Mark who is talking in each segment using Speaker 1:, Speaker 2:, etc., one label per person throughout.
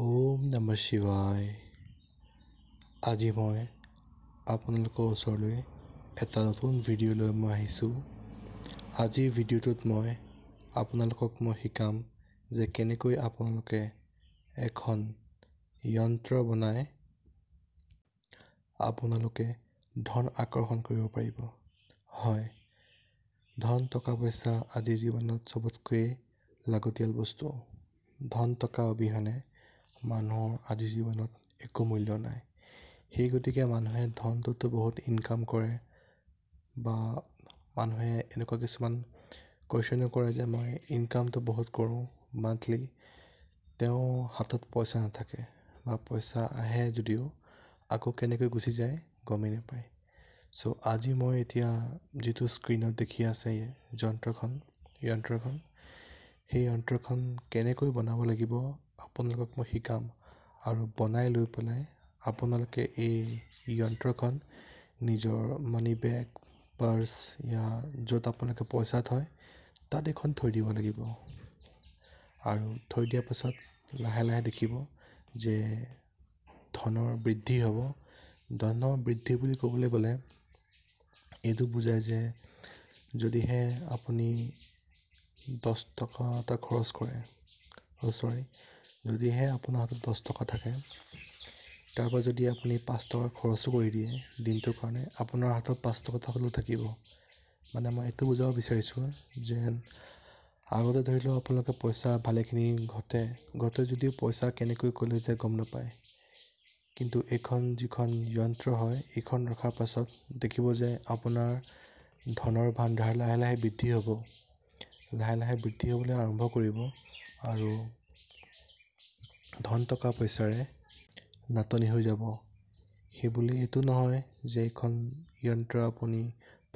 Speaker 1: ওম নম শিৱাই আজি মই আপোনালোকৰ ওচৰলৈ এটা নতুন ভিডিঅ' লৈ মই আহিছোঁ আজিৰ ভিডিঅ'টোত মই আপোনালোকক মই শিকাম যে কেনেকৈ আপোনালোকে এখন যন্ত্ৰ বনাই আপোনালোকে ধন আকৰ্ষণ কৰিব পাৰিব হয় ধন টকা পইচা আজিৰ জীৱনত চবতকৈ লাগতিয়াল বস্তু ধন টকা অবিহনে মানুহৰ আজি জীৱনত একো মূল্য নাই সেই গতিকে মানুহে ধনটোতো বহুত ইনকাম কৰে বা মানুহে এনেকুৱা কিছুমান কুৱেশ্যনো কৰে যে মই ইনকামটো বহুত কৰোঁ মান্থলি তেওঁ হাতত পইচা নাথাকে বা পইচা আহে যদিও আকৌ কেনেকৈ গুচি যায় গমেই নাপায় চ' আজি মই এতিয়া যিটো স্ক্ৰীণত দেখি আছে যন্ত্ৰখন যন্ত্ৰখন সেই যন্ত্ৰখন কেনেকৈ বনাব লাগিব আপোনালোকক মই শিকাম আৰু বনাই লৈ পেলাই আপোনালোকে এই যন্ত্ৰখন নিজৰ মানি বেগ পাৰ্চ ইয়া য'ত আপোনালোকে পইচা থয় তাত এখন থৈ দিব লাগিব আৰু থৈ দিয়াৰ পাছত লাহে লাহে দেখিব যে ধনৰ বৃদ্ধি হ'ব ধনৰ বৃদ্ধি বুলি ক'বলৈ গ'লে এইটো বুজায় যে যদিহে আপুনি দহ টকা এটা খৰচ কৰে চৰি যদিহে আপোনাৰ হাতত দহ টকা থাকে তাৰপৰা যদি আপুনি পাঁচ টকা খৰচো কৰি দিয়ে দিনটোৰ কাৰণে আপোনাৰ হাতত পাঁচ টকা থাকিলেও থাকিব মানে মই এইটো বুজাব বিচাৰিছোঁ যেন আগতে ধৰি লওক আপোনালোকে পইচা ভালেখিনি ঘটে ঘটে যদিও পইচা কেনেকৈ ক'লে যে গম নাপায় কিন্তু এইখন যিখন যন্ত্ৰ হয় এইখন ৰখাৰ পাছত দেখিব যে আপোনাৰ ধনৰ ভাণ্ডাৰ লাহে লাহে বৃদ্ধি হ'ব লাহে লাহে বৃদ্ধি হ'বলৈ আৰম্ভ কৰিব আৰু ধন টকা পইচাৰে নাটনি হৈ যাব সেইবুলি এইটো নহয় যে এইখন যন্ত্ৰ আপুনি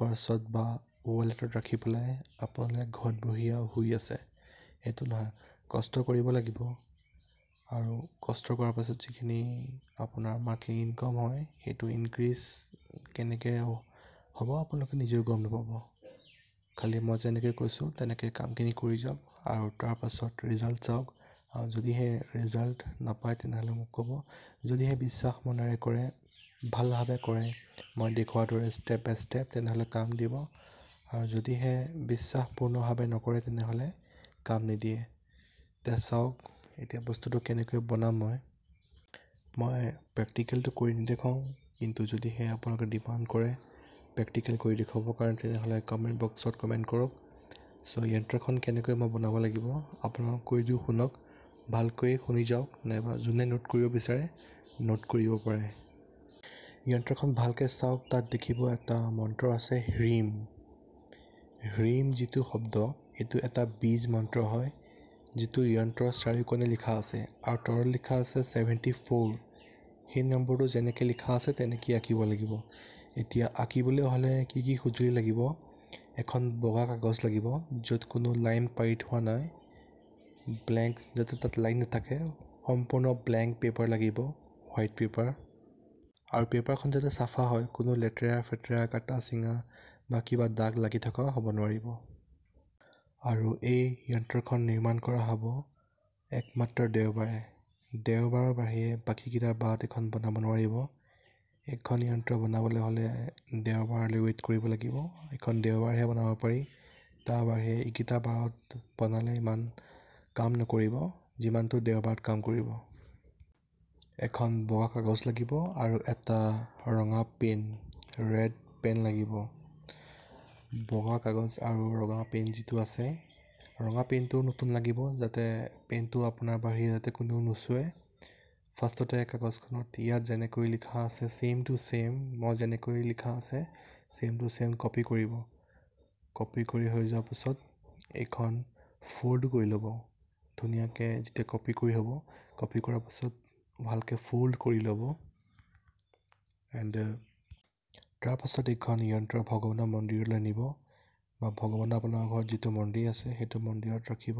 Speaker 1: পাৰ্চত বা ৱালেটত ৰাখি পেলাই আপোনালোকে ঘৰত বহিয়া শুই আছে সেইটো নহয় কষ্ট কৰিব লাগিব আৰু কষ্ট কৰাৰ পাছত যিখিনি আপোনাৰ মান্থলি ইনকম হয় সেইটো ইনক্ৰিজ কেনেকৈ হ'ব আপোনালোকে নিজেও গম নাপাব খালি মই যেনেকৈ কৈছোঁ তেনেকৈ কামখিনি কৰি যাওক আৰু তাৰপাছত ৰিজাল্ট চাওক আৰু যদিহে ৰিজাল্ট নাপায় তেনেহ'লে মোক ক'ব যদিহে বিশ্বাস মনেৰে কৰে ভালভাৱে কৰে মই দেখুওৱাৰ দৰে ষ্টেপ বাই ষ্টেপ তেনেহ'লে কাম দিব আৰু যদিহে বিশ্বাসপূৰ্ণভাৱে নকৰে তেনেহ'লে কাম নিদিয়ে এতিয়া চাওক এতিয়া বস্তুটো কেনেকৈ বনাম মই মই প্ৰেক্টিকেলটো কৰি নেদেখাওঁ কিন্তু যদিহে আপোনালোকে ডিমাণ্ড কৰে প্ৰেক্টিকেল কৰি দেখুৱাবৰ কাৰণে তেনেহ'লে কমেণ্ট বক্সত কমেণ্ট কৰক চ' য়ন্ত্ৰখন কেনেকৈ মই বনাব লাগিব আপোনালোকক কৈ দিওঁ শুনক ভালকৈ শুনি যাওক নাইবা যোনে নোট কৰিব বিচাৰে নোট কৰিব পাৰে ইয়ন্ত্ৰখন ভালকৈ চাওক তাত দেখিব এটা মন্ত্ৰ আছে হ্ৰীম হ্ৰীম যিটো শব্দ এইটো এটা বীজ মন্ত্ৰ হয় যিটো ইয়ন্ত্ৰৰ চাৰিওকণে লিখা আছে আৰু তলত লিখা আছে ছেভেণ্টি ফ'ৰ সেই নম্বৰটো যেনেকৈ লিখা আছে তেনেকৈ আঁকিব লাগিব এতিয়া আঁকিবলৈ হ'লে কি কি সঁজুলি লাগিব এখন বগা কাগজ লাগিব য'ত কোনো লাইন পাৰি থোৱা নাই ব্লেংক যাতে তাত লাইন নাথাকে সম্পূৰ্ণ ব্লেংক পেপাৰ লাগিব হোৱাইট পেপাৰ আৰু পেপাৰখন যাতে চাফা হয় কোনো লেতেৰা ফেতেৰা কাটা চিঙা বা কিবা দাগ লাগি থকা হ'ব নোৱাৰিব আৰু এই যন্ত্ৰখন নিৰ্মাণ কৰা হ'ব একমাত্ৰ দেওবাৰে দেওবাৰৰ বাহিৰে বাকীকেইটাৰ বাট এখন বনাব নোৱাৰিব এখন যন্ত্ৰ বনাবলৈ হ'লে দেওবাৰলৈ ৱেইট কৰিব লাগিব এখন দেওবাৰহে বনাব পাৰি তাৰ বাহিৰে ইকেইটা বাৰত বনালে ইমান কাম নকৰিব যিমানটো দেওবাৰত কাম কৰিব এখন বগা কাগজ লাগিব আৰু এটা ৰঙা পেন ৰেড পেন লাগিব বগা কাগজ আৰু ৰঙা পেন যিটো আছে ৰঙা পেনটো নতুন লাগিব যাতে পেনটো আপোনাৰ বাহিৰে যাতে কোনেও নুচুৱে ফাৰ্ষ্টতে কাগজখনত ইয়াত যেনেকৈ লিখা আছে ছেইম টু ছেইম মই যেনেকৈ লিখা আছে ছেইম টু ছেইম কপি কৰিব কপি কৰি হৈ যোৱাৰ পিছত এইখন ফ'ল্ড কৰি ল'ব ধুনীয়াকৈ যেতিয়া কপি কৰি হ'ব কপি কৰাৰ পাছত ভালকৈ ফ'ল্ড কৰি ল'ব এণ্ড uh, তাৰপাছত এইখন ইয়ন্ত্ৰ ভগৱানৰ মন্দিৰলৈ নিব বা ভগৱানৰ আপোনাৰ ঘৰত যিটো মন্দিৰ আছে সেইটো মন্দিৰত ৰাখিব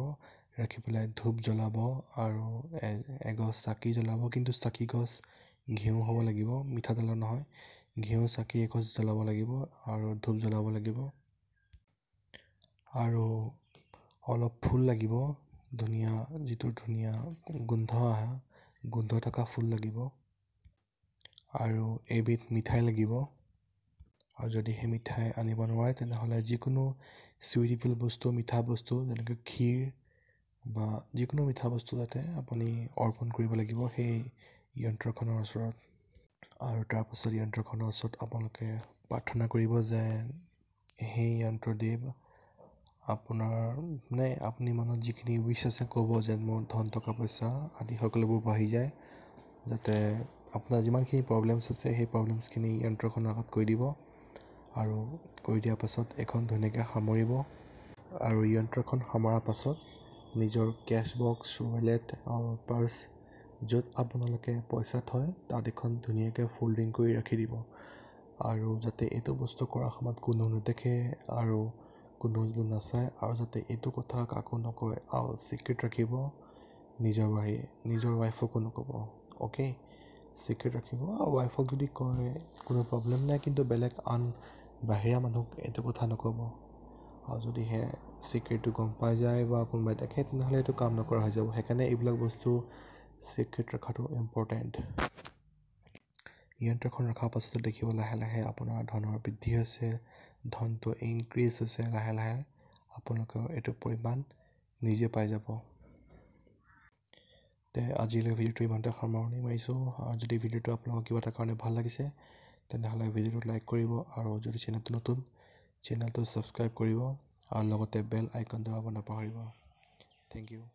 Speaker 1: ৰাখি পেলাই ধূপ জ্বলাব আৰু এগছ চাকি জ্বলাব কিন্তু চাকি গছ ঘিউ হ'ব লাগিব মিঠাতেলৰ নহয় ঘিউ চাকি এগছ জ্বলাব লাগিব আৰু ধূপ জ্বলাব লাগিব আৰু অলপ ফুল লাগিব ধুনীয়া যিটো ধুনীয়া গোন্ধ অহা গোন্ধ থকা ফুল লাগিব আৰু এবিধ মিঠাই লাগিব আৰু যদি সেই মিঠাই আনিব নোৱাৰে তেনেহ'লে যিকোনো চুইটিফুল বস্তু মিঠা বস্তু যেনেকৈ ক্ষীৰ বা যিকোনো মিঠা বস্তু যাতে আপুনি অৰ্পণ কৰিব লাগিব সেই যন্ত্ৰখনৰ ওচৰত আৰু তাৰপাছত যন্ত্ৰখনৰ ওচৰত আপোনালোকে প্ৰাৰ্থনা কৰিব যে সেই যন্ত্ৰদেৱ আপোনাৰ মানে আপুনি মনত যিখিনি উইচ আছে ক'ব যে মোৰ ধন টকা পইচা আদি সকলোবোৰ বাঢ়ি যায় যাতে আপোনাৰ যিমানখিনি প্ৰব্লেমছ আছে সেই প্ৰব্লেমছখিনি যন্ত্ৰখনৰ আগত কৈ দিব আৰু কৈ দিয়াৰ পাছত এখন ধুনীয়াকৈ সামৰিব আৰু যন্ত্ৰখন সামৰাৰ পাছত নিজৰ কেছ বক্স ৱেলেট আৰু পাৰ্চ য'ত আপোনালোকে পইচা থয় তাত এখন ধুনীয়াকৈ ফল্ডিং কৰি ৰাখি দিব আৰু যাতে এইটো বস্তু কৰাৰ সময়ত কোনো নেদেখে আৰু কোনো যদি নাচায় আৰু যাতে এইটো কথা কাকো নকয় আৰু ছিক্ৰেট ৰাখিব নিজৰ বাৰীয়ে নিজৰ ৱাইফকো নক'ব অ'কে চিক্ৰেট ৰাখিব আৰু ৱাইফক যদি কয় কোনো প্ৰব্লেম নাই কিন্তু বেলেগ আন বাহিৰা মানুহক এইটো কথা নক'ব আৰু যদিহে ছিক্ৰেটটো গম পাই যায় বা কোনোবাই দেখে তেনেহ'লে এইটো কাম নকৰা হৈ যাব সেইকাৰণে এইবিলাক বস্তু চিক্ৰেট ৰখাটো ইম্পৰ্টেণ্ট ইয়ন্ত্ৰখন ৰখাৰ পাছতো দেখিব লাহে লাহে আপোনাৰ ধনৰ বৃদ্ধি হৈছে ধনটো ইনক্ৰিজ হৈছে লাহে লাহে আপোনালোকেও এইটো পৰিমাণ নিজে পাই যাব তে আজিলৈ ভিডিঅ'টো ইমানতে সামৰণি মাৰিছোঁ আৰু যদি ভিডিঅ'টো আপোনালোকৰ কিবা এটা কাৰণে ভাল লাগিছে তেনেহ'লে ভিডিঅ'টো লাইক কৰিব আৰু যদি চেনেলটো নতুন চেনেলটো ছাবস্ক্ৰাইব কৰিব আৰু লগতে বেল আইকনটো দবাব নাপাহৰিব থেংক ইউ